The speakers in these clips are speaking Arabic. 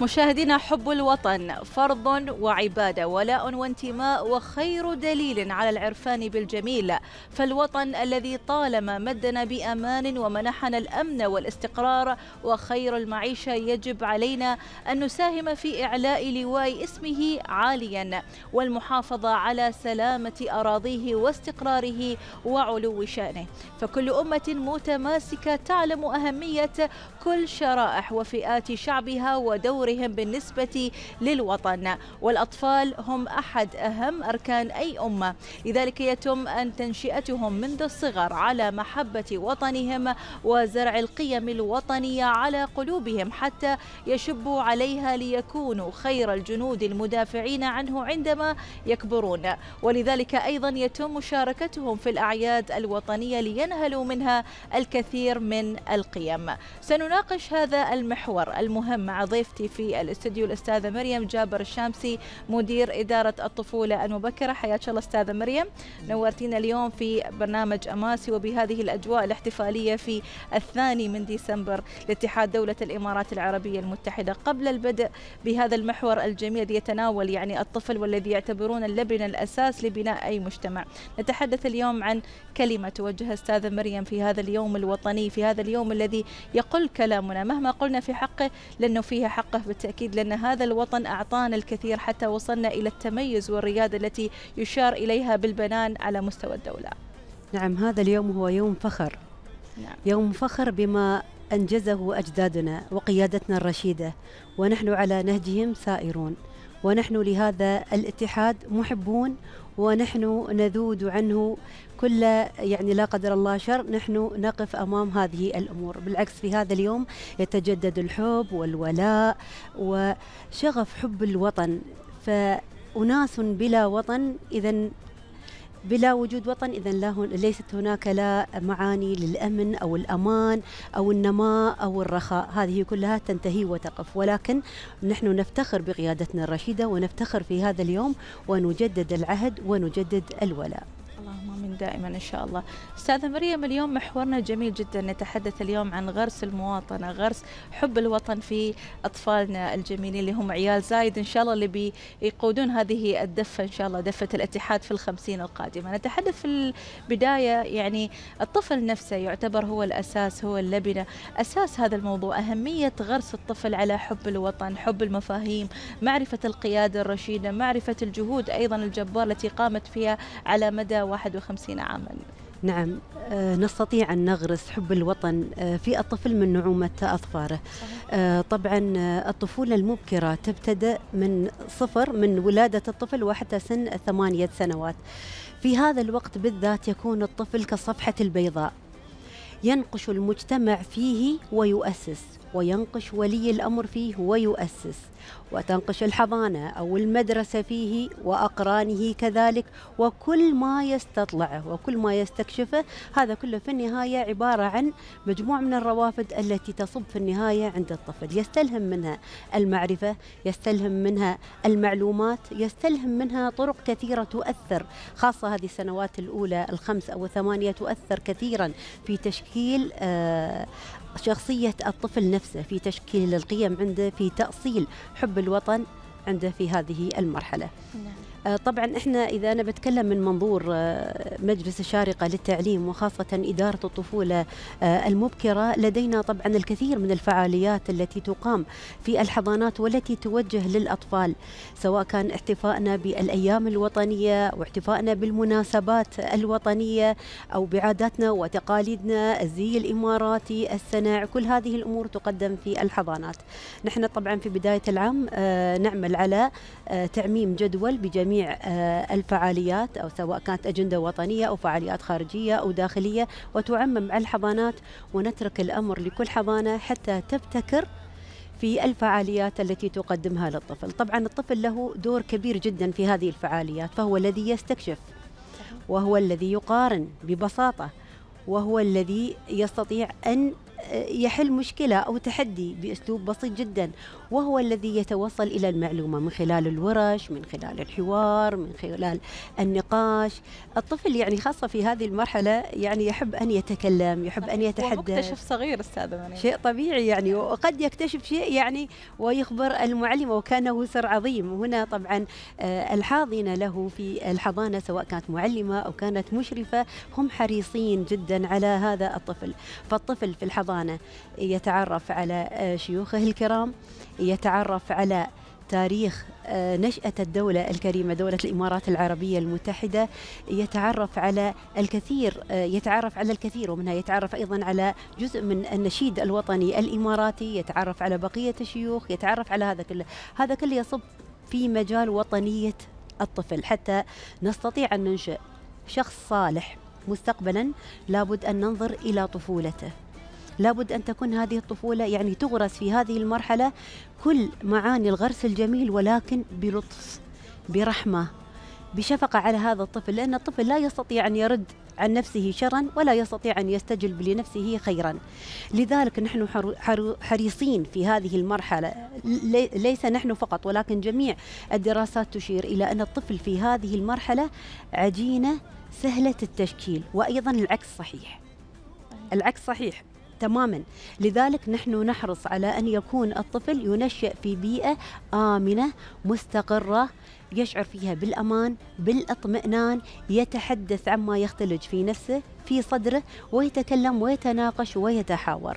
مشاهدينا حب الوطن فرض وعباده ولاء وانتماء وخير دليل على العرفان بالجميل فالوطن الذي طالما مدنا بامان ومنحنا الامن والاستقرار وخير المعيشه يجب علينا ان نساهم في اعلاء لواء اسمه عاليا والمحافظه على سلامه اراضيه واستقراره وعلو شانه فكل امه متماسكه تعلم اهميه كل شرائح وفئات شعبها ودورهم بالنسبة للوطن والأطفال هم أحد أهم أركان أي أمة لذلك يتم أن تنشئتهم منذ الصغر على محبة وطنهم وزرع القيم الوطنية على قلوبهم حتى يشبوا عليها ليكونوا خير الجنود المدافعين عنه عندما يكبرون ولذلك أيضا يتم مشاركتهم في الأعياد الوطنية لينهلوا منها الكثير من القيم سننا نناقش هذا المحور المهم مع ضيفتي في الاستديو الاستاذه مريم جابر الشامسي مدير اداره الطفوله المبكره حياك الله استاذه مريم نورتينا اليوم في برنامج اماسي وبهذه الاجواء الاحتفاليه في الثاني من ديسمبر لاتحاد دوله الامارات العربيه المتحده قبل البدء بهذا المحور الجميل يتناول يعني الطفل والذي يعتبرون اللبنه الاساس لبناء اي مجتمع نتحدث اليوم عن كلمه توجهها استاذه مريم في هذا اليوم الوطني في هذا اليوم الذي يقل كلامنا مهما قلنا في حقه لن فيها حقه بالتأكيد لأن هذا الوطن أعطانا الكثير حتى وصلنا إلى التميز والريادة التي يشار إليها بالبنان على مستوى الدولة نعم هذا اليوم هو يوم فخر نعم. يوم فخر بما أنجزه أجدادنا وقيادتنا الرشيدة ونحن على نهجهم سائرون ونحن لهذا الاتحاد محبون ونحن نذود عنه كل يعني لا قدر الله شر نحن نقف امام هذه الامور بالعكس في هذا اليوم يتجدد الحب والولاء وشغف حب الوطن ف أناس بلا وطن إذا بلا وجود وطن اذا لا ليست هناك لا معاني للامن او الامان او النماء او الرخاء، هذه كلها تنتهي وتقف، ولكن نحن نفتخر بقيادتنا الرشيده ونفتخر في هذا اليوم ونجدد العهد ونجدد الولاء. دائما إن شاء الله أستاذة مريم اليوم محورنا جميل جدا نتحدث اليوم عن غرس المواطنة غرس حب الوطن في أطفالنا الجميلين اللي هم عيال زايد إن شاء الله اللي بيقودون هذه الدفة إن شاء الله دفة الاتحاد في الخمسين القادمة نتحدث في البداية يعني الطفل نفسه يعتبر هو الأساس هو اللبنة أساس هذا الموضوع أهمية غرس الطفل على حب الوطن حب المفاهيم معرفة القيادة الرشيدة معرفة الجهود أيضا الجبار التي قامت فيها على مدى 51 50 عاما نعم آه، نستطيع أن نغرس حب الوطن آه، في الطفل من نعومة أظفاره آه، طبعا الطفولة المبكرة تبتدأ من صفر من ولادة الطفل وحتى سن ثمانية سنوات في هذا الوقت بالذات يكون الطفل كصفحة البيضاء ينقش المجتمع فيه ويؤسس وينقش ولي الأمر فيه ويؤسس وتنقش الحضانة أو المدرسة فيه وأقرانه كذلك وكل ما يستطلعه وكل ما يستكشفه هذا كله في النهاية عبارة عن مجموعة من الروافد التي تصب في النهاية عند الطفل يستلهم منها المعرفة يستلهم منها المعلومات يستلهم منها طرق كثيرة تؤثر خاصة هذه السنوات الأولى الخمس أو الثمانية تؤثر كثيرا في تشكيل آه، شخصية الطفل نفسه في تشكيل القيم عنده في تأصيل حب بالوطن عنده في هذه المرحلة نعم. آه، طبعا احنا اذا انا بتكلم من منظور آه، مجلس الشارقه للتعليم وخاصه اداره الطفوله آه، المبكره لدينا طبعا الكثير من الفعاليات التي تقام في الحضانات والتي توجه للاطفال سواء كان احتفائنا بالايام الوطنيه واحتفائنا بالمناسبات الوطنيه او بعاداتنا وتقاليدنا الزي الاماراتي السناع كل هذه الامور تقدم في الحضانات نحن طبعا في بدايه العام نعمل على تعميم جدول بجميع جميع آه، الفعاليات أو سواء كانت أجندة وطنية أو فعاليات خارجية أو داخلية وتعمم على الحضانات ونترك الأمر لكل حضانة حتى تبتكر في الفعاليات التي تقدمها للطفل طبعا الطفل له دور كبير جدا في هذه الفعاليات فهو الذي يستكشف وهو الذي يقارن ببساطة وهو الذي يستطيع أن يحل مشكلة أو تحدي بأسلوب بسيط جدا وهو الذي يتوصل إلى المعلومة من خلال الورش من خلال الحوار من خلال النقاش الطفل يعني خاصة في هذه المرحلة يعني يحب أن يتكلم يحب أن يتحدث مكتشف صغير أستاذة مني. شيء طبيعي يعني وقد يكتشف شيء يعني ويخبر المعلمة وكانه سر عظيم هنا طبعا آه، الحاضنة له في الحضانة سواء كانت معلمة أو كانت مشرفة هم حريصين جدا على هذا الطفل فالطفل في الحضانة الحضانة يتعرف على آه، شيوخه الكرام يتعرف على تاريخ آه، نشأة الدولة الكريمة دولة الإمارات العربية المتحدة يتعرف على الكثير آه، يتعرف على الكثير ومنها يتعرف أيضا على جزء من النشيد الوطني الإماراتي يتعرف على بقية الشيوخ يتعرف على هذا كله هذا كله يصب في مجال وطنية الطفل حتى نستطيع أن ننشئ شخص صالح مستقبلا لابد أن ننظر إلى طفولته لابد أن تكون هذه الطفولة يعني تغرس في هذه المرحلة كل معاني الغرس الجميل ولكن بلطف برحمة بشفقة على هذا الطفل لأن الطفل لا يستطيع أن يرد عن نفسه شرا ولا يستطيع أن يستجلب لنفسه خيرا لذلك نحن حريصين في هذه المرحلة ليس نحن فقط ولكن جميع الدراسات تشير إلى أن الطفل في هذه المرحلة عجينة سهلة التشكيل وأيضا العكس صحيح العكس صحيح تماما لذلك نحن نحرص على أن يكون الطفل ينشأ في بيئة آمنة مستقرة يشعر فيها بالأمان بالاطمئنان يتحدث عما يختلج في نفسه في صدره ويتكلم ويتناقش ويتحاور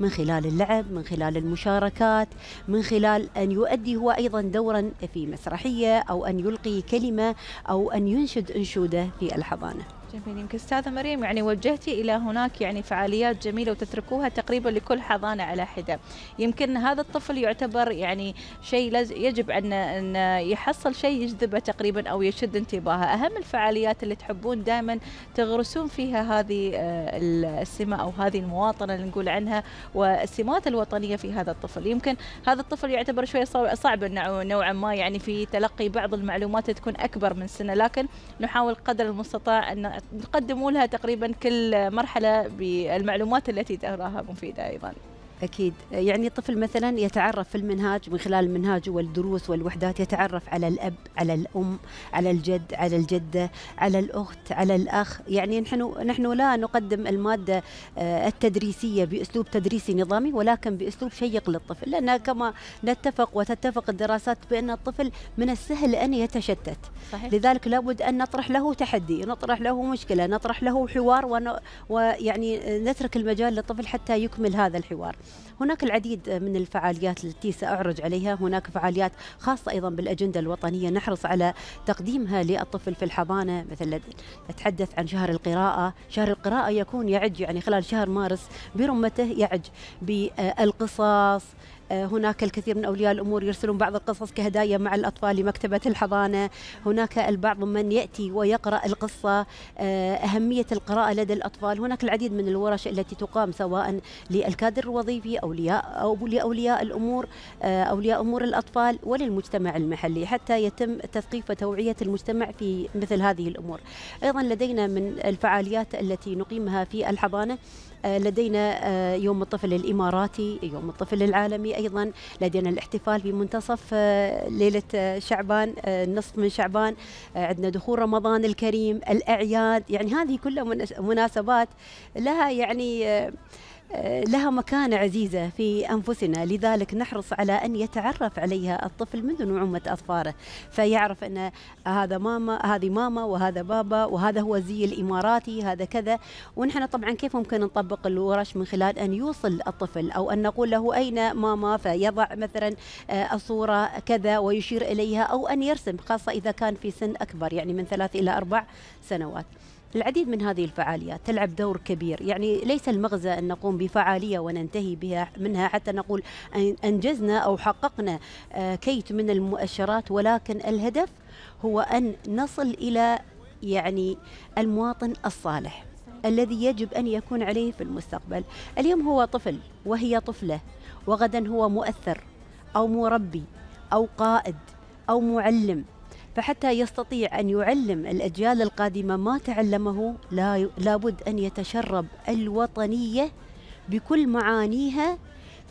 من خلال اللعب من خلال المشاركات من خلال أن يؤدي هو أيضا دورا في مسرحية أو أن يلقي كلمة أو أن ينشد أنشودة في الحضانة جميل يمكن استاذه مريم يعني وجهتي الى هناك يعني فعاليات جميله وتتركوها تقريبا لكل حضانه على حده يمكن هذا الطفل يعتبر يعني شيء يجب ان ان يحصل شيء يجذبه تقريبا او يشد انتباهه اهم الفعاليات اللي تحبون دائما تغرسون فيها هذه آه، السمة أو هذه المواطنة اللي نقول عنها والسمات الوطنية في هذا الطفل يمكن هذا الطفل يعتبر شوية صعب نوعا ما يعني في تلقي بعض المعلومات تكون أكبر من سنة لكن نحاول قدر المستطاع أن نقدم لها تقريبا كل مرحلة بالمعلومات التي تراها مفيدة أيضا أكيد يعني الطفل مثلا يتعرف في المنهاج من خلال المنهاج والدروس والوحدات يتعرف على الأب على الأم على الجد على الجدة على الأخت على الأخ يعني نحن, نحن لا نقدم المادة آه، التدريسية بأسلوب تدريسي نظامي ولكن بأسلوب شيق للطفل لأن كما نتفق وتتفق الدراسات بأن الطفل من السهل أن يتشتت صحيح. لذلك لابد أن نطرح له تحدي نطرح له مشكلة نطرح له حوار ويعني نترك المجال للطفل حتى يكمل هذا الحوار هناك العديد من الفعاليات التي سأعرج عليها هناك فعاليات خاصة أيضا بالأجندة الوطنية نحرص على تقديمها للطفل في الحضانة مثل نتحدث عن شهر القراءة شهر القراءة يكون يعج يعني خلال شهر مارس برمته يعج بالقصص هناك الكثير من أولياء الأمور يرسلون بعض القصص كهدايا مع الأطفال لمكتبة الحضانة هناك البعض من يأتي ويقرأ القصة آه، أهمية القراءة لدى الأطفال هناك العديد من الورش التي تقام سواء للكادر الوظيفي أولياء أو لأولياء الأمور آه، أولياء أمور الأطفال وللمجتمع المحلي حتى يتم تثقيف وتوعية المجتمع في مثل هذه الأمور أيضا لدينا من الفعاليات التي نقيمها في الحضانة آه، لدينا آه، يوم الطفل الإماراتي يوم الطفل العالمي أيضا لدينا الاحتفال بمنتصف آه، ليلة شعبان نصف من شعبان عندنا دخول رمضان الكريم الأعياد يعني هذه كلها مناسبات لها يعني لها مكانة عزيزة في أنفسنا لذلك نحرص على أن يتعرف عليها الطفل منذ نعومة أظفاره فيعرف أن هذا ماما هذه ماما وهذا بابا وهذا هو الزي الإماراتي هذا كذا ونحن طبعا كيف ممكن نطبق الورش من خلال أن يوصل الطفل أو أن نقول له أين ماما فيضع مثلا آه، الصورة كذا ويشير إليها أو أن يرسم خاصة إذا كان في سن أكبر يعني من ثلاث إلى أربع سنوات العديد من هذه الفعاليات تلعب دور كبير يعني ليس المغزى أن نقوم بفعالية وننتهي بها منها حتى نقول أنجزنا أو حققنا آه، كيت من المؤشرات ولكن الهدف هو أن نصل إلى يعني المواطن الصالح الذي يجب أن يكون عليه في المستقبل اليوم هو طفل وهي طفلة وغدا هو مؤثر أو مربي أو قائد أو معلم فحتى يستطيع أن يعلم الأجيال القادمة ما تعلمه لا لابد أن يتشرب الوطنية بكل معانيها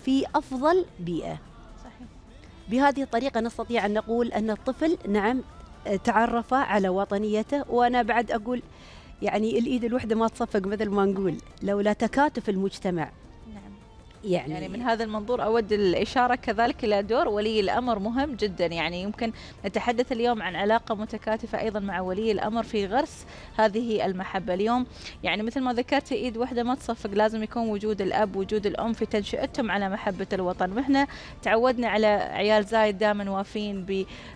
في أفضل بيئة بهذه الطريقة نستطيع أن نقول أن الطفل نعم تعرف على وطنيته وأنا بعد أقول يعني الإيد الوحدة ما تصفق مثل ما نقول لولا تكاتف المجتمع يعني, يعني من هذا المنظور أود الإشارة كذلك إلى دور ولي الأمر مهم جدا يعني يمكن نتحدث اليوم عن علاقة متكاتفة أيضا مع ولي الأمر في غرس هذه المحبة اليوم يعني مثل ما ذكرت إيد واحدة ما تصفق لازم يكون وجود الأب وجود الأم في تنشئتهم على محبة الوطن وإحنا تعودنا على عيال زايد دائما وافين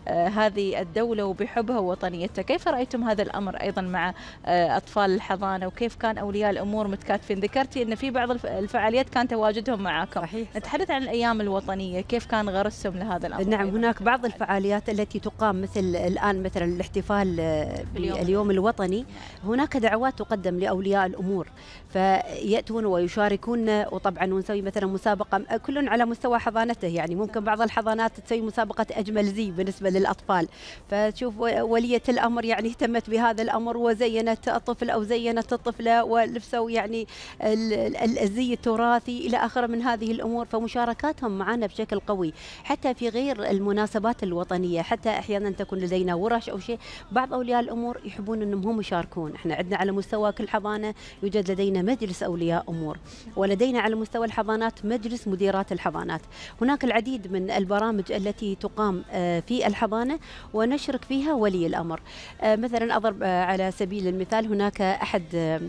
بهذه الدولة وبحبها ووطنيتها كيف رأيتم هذا الأمر أيضا مع أطفال الحضانة وكيف كان أولياء الأمور متكاتفين ذكرتي أن في بعض الفعاليات كان تواجدهم غرسهم معاكم صحيح نتحدث عن الأيام الوطنية كيف كان غرسهم لهذا الأمر نعم هناك بعض الفعاليات التي تقام مثل الآن مثلا الاحتفال باليوم الوطني هناك دعوات تقدم لأولياء الأمور فيأتون ويشاركون وطبعا ونسوي مثلا مسابقة كل على مستوى حضانته يعني ممكن بعض الحضانات تسوي مسابقة أجمل زي بالنسبة للأطفال فتشوف ولية الأمر يعني اهتمت بهذا الأمر وزينت الطفل أو زينت الطفلة ولبسوا يعني الزي التراثي إلى آخره خبرة من هذه الأمور فمشاركاتهم معنا بشكل قوي حتى في غير المناسبات الوطنية حتى أحيانا تكون لدينا ورش أو شيء بعض أولياء الأمور يحبون أنهم هم يشاركون احنا عندنا على مستوى كل حضانة يوجد لدينا مجلس أولياء أمور ولدينا على مستوى الحضانات مجلس مديرات الحضانات هناك العديد من البرامج التي تقام آه، في الحضانة ونشرك فيها ولي الأمر آه، مثلا أضرب آه، على سبيل المثال هناك أحد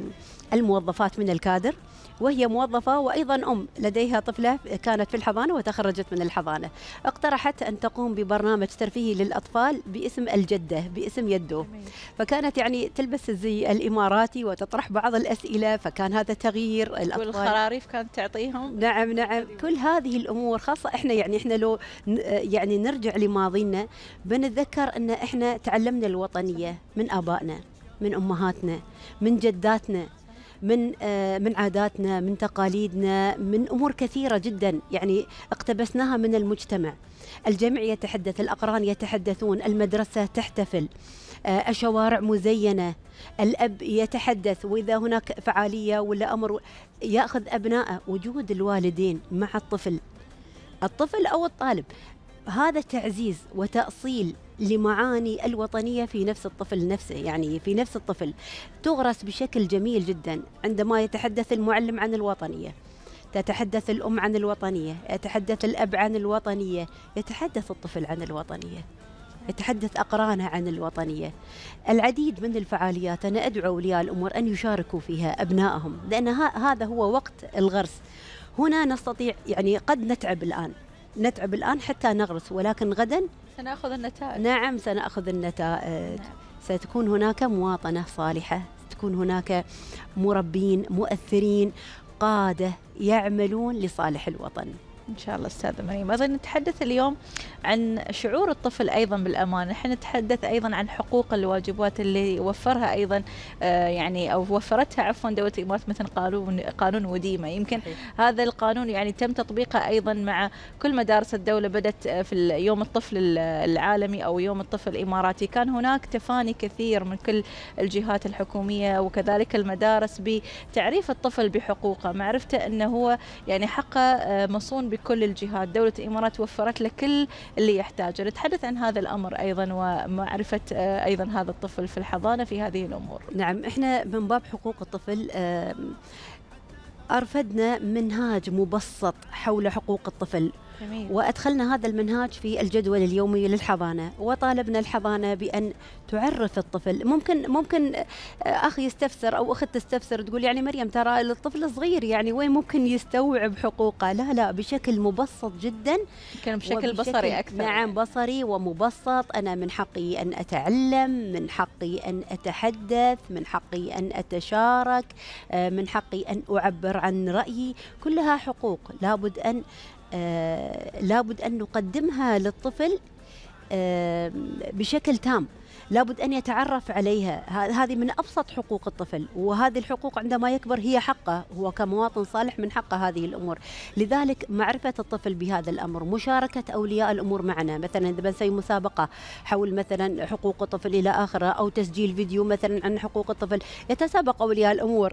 الموظفات من الكادر وهي موظفة وأيضا أم لديها طفلة كانت في الحضانة وتخرجت من الحضانة اقترحت أن تقوم ببرنامج ترفيهي للأطفال باسم الجدة باسم يدو فكانت يعني تلبس الزي الإماراتي وتطرح بعض الأسئلة فكان هذا تغيير الأطفال والخراريف كانت تعطيهم نعم نعم كل هذه الأمور خاصة إحنا يعني إحنا لو يعني نرجع لماضينا بنتذكر أن إحنا تعلمنا الوطنية من آبائنا من أمهاتنا من جداتنا من آه، من عاداتنا من تقاليدنا من امور كثيره جدا يعني اقتبسناها من المجتمع الجميع يتحدث الاقران يتحدثون المدرسه تحتفل آه، الشوارع مزينه الاب يتحدث واذا هناك فعاليه ولا امر ياخذ ابنائه وجود الوالدين مع الطفل الطفل او الطالب هذا تعزيز وتأصيل لمعاني الوطنية في نفس الطفل نفسه يعني في نفس الطفل تغرس بشكل جميل جدا عندما يتحدث المعلم عن الوطنية تتحدث الأم عن الوطنية يتحدث الأب عن الوطنية يتحدث الطفل عن الوطنية يتحدث أقرانه عن الوطنية العديد من الفعاليات أنا أدعو أولياء الأمور أن يشاركوا فيها أبنائهم لأن هذا هو وقت الغرس هنا نستطيع يعني قد نتعب الآن نتعب الآن حتى نغرس ولكن غدا سنأخذ النتائج نعم سنأخذ النتائج نعم. ستكون هناك مواطنة صالحة تكون هناك مربين مؤثرين قادة يعملون لصالح الوطن ان شاء الله استاذه مريم ايضا نتحدث اليوم عن شعور الطفل ايضا بالامان نحن نتحدث ايضا عن حقوق الواجبات اللي وفرها ايضا آه، يعني او وفرتها عفوا دوله الامارات مثل قانون قانون وديمه يمكن هذا القانون يعني تم تطبيقه ايضا مع كل مدارس الدوله بدات آه، في يوم الطفل العالمي او يوم الطفل الاماراتي كان هناك تفاني كثير من كل الجهات الحكوميه وكذلك المدارس بتعريف الطفل بحقوقه معرفته انه هو يعني حقه آه، مصون بكل الجهات دولة الإمارات وفرت له كل اللي يحتاجه نتحدث عن هذا الأمر أيضا ومعرفة آه، أيضا هذا الطفل في الحضانة في هذه الأمور نعم إحنا من باب حقوق الطفل أرفدنا منهاج مبسط حول حقوق الطفل جميل. وأدخلنا هذا المنهاج في الجدول اليومي للحضانة وطالبنا الحضانة بأن تعرف الطفل ممكن ممكن آه، أخ يستفسر أو أخت تستفسر تقول يعني مريم ترى الطفل صغير يعني وين ممكن يستوعب حقوقه لا لا بشكل مبسط جدا كان بشكل بصري أكثر نعم بصري ومبسط أنا من حقي أن أتعلم من حقي أن أتحدث من حقي أن أتشارك آه، من حقي أن أعبر عن رأيي كلها حقوق لابد أن آه، لابد أن نقدمها للطفل آه، بشكل تام لابد أن يتعرف عليها هذه من أبسط حقوق الطفل وهذه الحقوق عندما يكبر هي حقه هو كمواطن صالح من حقه هذه الأمور لذلك معرفة الطفل بهذا الأمر مشاركة أولياء الأمور معنا مثلا إذا بنسوي مسابقة حول مثلا حقوق الطفل إلى آخره أو تسجيل فيديو مثلا عن حقوق الطفل يتسابق أولياء الأمور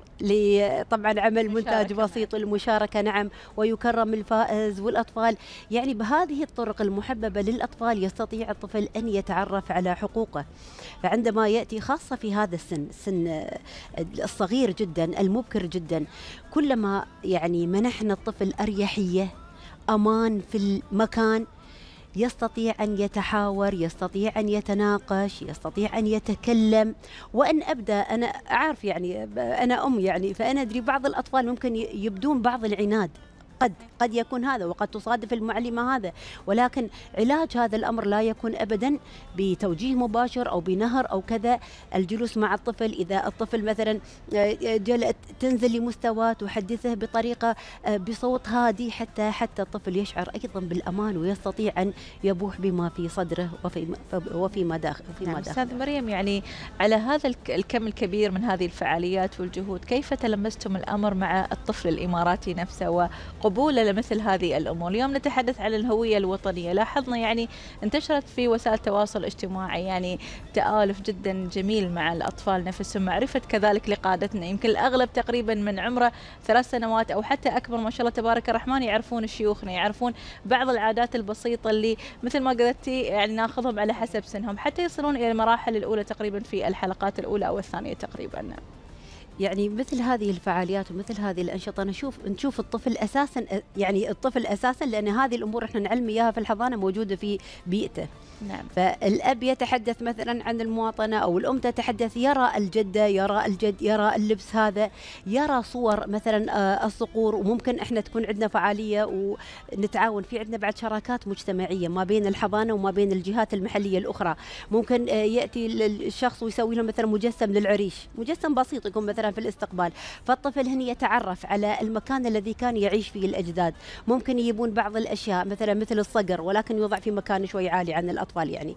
طبعا عمل مونتاج بسيط المشاركه نعم ويكرم الفائز والأطفال يعني بهذه الطرق المحببة للأطفال يستطيع الطفل أن يتعرف على حقوقه فعندما ياتي خاصه في هذا السن سن آه، الصغير جدا المبكر جدا كلما يعني منحنا الطفل اريحيه امان في المكان يستطيع ان يتحاور يستطيع ان يتناقش يستطيع ان يتكلم وان ابدا انا اعرف يعني انا ام يعني فانا ادري بعض الاطفال ممكن يبدون بعض العناد قد قد يكون هذا وقد تصادف المعلمه هذا ولكن علاج هذا الامر لا يكون ابدا بتوجيه مباشر او بنهر او كذا الجلوس مع الطفل اذا الطفل مثلا آه، تنزل لمستواه تحدثه بطريقه آه، بصوت هادي حتى حتى الطفل يشعر ايضا بالامان ويستطيع ان يبوح بما في صدره وفي ما داخل ما داخل نعم، استاذ مريم يعني على هذا الكم الكبير من هذه الفعاليات والجهود كيف تلمستم الامر مع الطفل الاماراتي نفسه وقبول قبول لمثل هذه الامور، اليوم نتحدث عن الهويه الوطنيه، لاحظنا يعني انتشرت في وسائل التواصل الاجتماعي يعني تآلف جدا جميل مع الاطفال نفسهم، معرفه كذلك لقادتنا، يمكن الاغلب تقريبا من عمره ثلاث سنوات او حتى اكبر ما شاء الله تبارك الرحمن يعرفون شيوخنا، يعرفون بعض العادات البسيطه اللي مثل ما قلتي يعني ناخذهم على حسب سنهم، حتى يصلون الى المراحل الاولى تقريبا في الحلقات الاولى او الثانيه تقريبا. يعني مثل هذه الفعاليات ومثل هذه الانشطه نشوف نشوف الطفل اساسا يعني الطفل اساسا لان هذه الامور احنا نعلم اياها في الحضانه موجوده في بيئته. نعم. فالاب يتحدث مثلا عن المواطنه او الام تتحدث يرى الجده يرى الجد يرى اللبس هذا يرى صور مثلا آه، الصقور وممكن احنا تكون عندنا فعاليه ونتعاون في عندنا بعد شراكات مجتمعيه ما بين الحضانه وما بين الجهات المحليه الاخرى ممكن آه، ياتي الشخص ويسوي له مثلا مجسم للعريش مجسم بسيط يكون مثلا مثلا في الاستقبال فالطفل هنا يتعرف على المكان الذي كان يعيش فيه الأجداد ممكن يجيبون بعض الأشياء مثلا مثل الصقر ولكن يوضع في مكان شوي عالي عن الأطفال يعني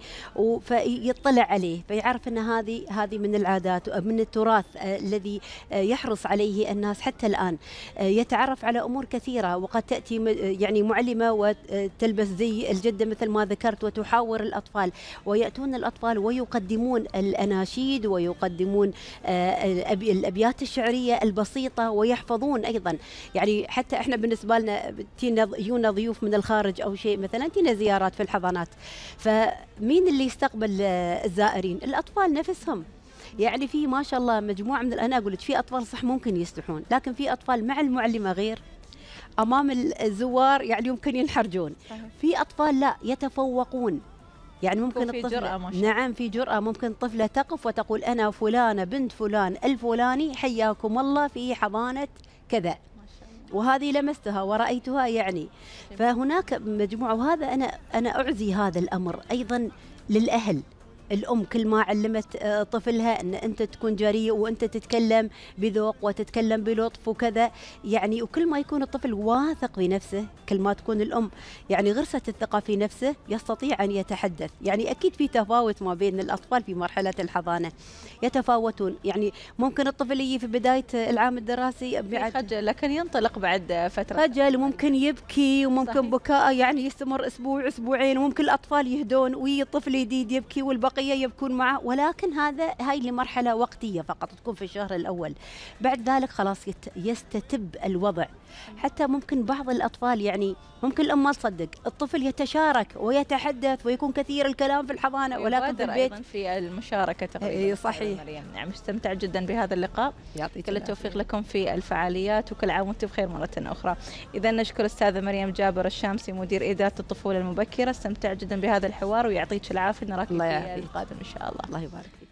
فيطلع عليه فيعرف أن هذه هذه من العادات من التراث آه، الذي آه، يحرص عليه الناس حتى الآن آه، يتعرف على أمور كثيرة وقد تأتي يعني معلمة وتلبس زي الجدة مثل ما ذكرت وتحاور الأطفال ويأتون الأطفال ويقدمون الأناشيد ويقدمون الأبيات الابيات الشعريه البسيطه ويحفظون ايضا يعني حتى احنا بالنسبه لنا تينا ضيوف من الخارج او شيء مثلا تينا زيارات في الحضانات فمين اللي يستقبل الزائرين الاطفال نفسهم يعني في ما شاء الله مجموعه من انا اقول لك في اطفال صح ممكن يستحون لكن في اطفال مع المعلمه غير امام الزوار يعني يمكن ينحرجون في اطفال لا يتفوقون يعني ممكن في جرأة نعم في جرأة ممكن طفلة تقف وتقول أنا فلانة بنت فلان الفلاني حياكم الله في حضانة كذا وهذه لمستها ورأيتها يعني فهناك مجموعة وهذا أنا أنا أعزي هذا الأمر أيضا للأهل الام كل ما علمت آه، طفلها ان انت تكون جريء وانت تتكلم بذوق وتتكلم بلطف وكذا يعني وكل ما يكون الطفل واثق في نفسه كل ما تكون الام يعني غرست الثقه في نفسه يستطيع ان يتحدث يعني اكيد في تفاوت ما بين الاطفال في مرحله الحضانه يتفاوتون يعني ممكن الطفل يجي في بدايه العام الدراسي بعد خجل لكن ينطلق بعد فتره خجل وممكن يبكي وممكن بكاء يعني يستمر اسبوع اسبوعين وممكن الاطفال يهدون ويجي طفل جديد يبكي والبقيه الشخصيه يبكون معه ولكن هذا هاي لمرحلة وقتية فقط تكون في الشهر الأول بعد ذلك خلاص يستتب الوضع حتى ممكن بعض الأطفال يعني ممكن الأم ما تصدق الطفل يتشارك ويتحدث ويكون كثير الكلام في الحضانة إيه، ولكن في البيت أيضا في المشاركة تقريبا إيه، إيه، صحيح مريم نعم استمتع جدا بهذا اللقاء يعطيك كل التوفيق لكم في الفعاليات وكل عام وانتم بخير مرة أخرى إذا نشكر أستاذة مريم جابر الشامسي مدير إدارة الطفولة المبكرة استمتع جدا بهذا الحوار ويعطيك العافية نراك الله يعافيك القادم ان شاء الله الله يبارك فيك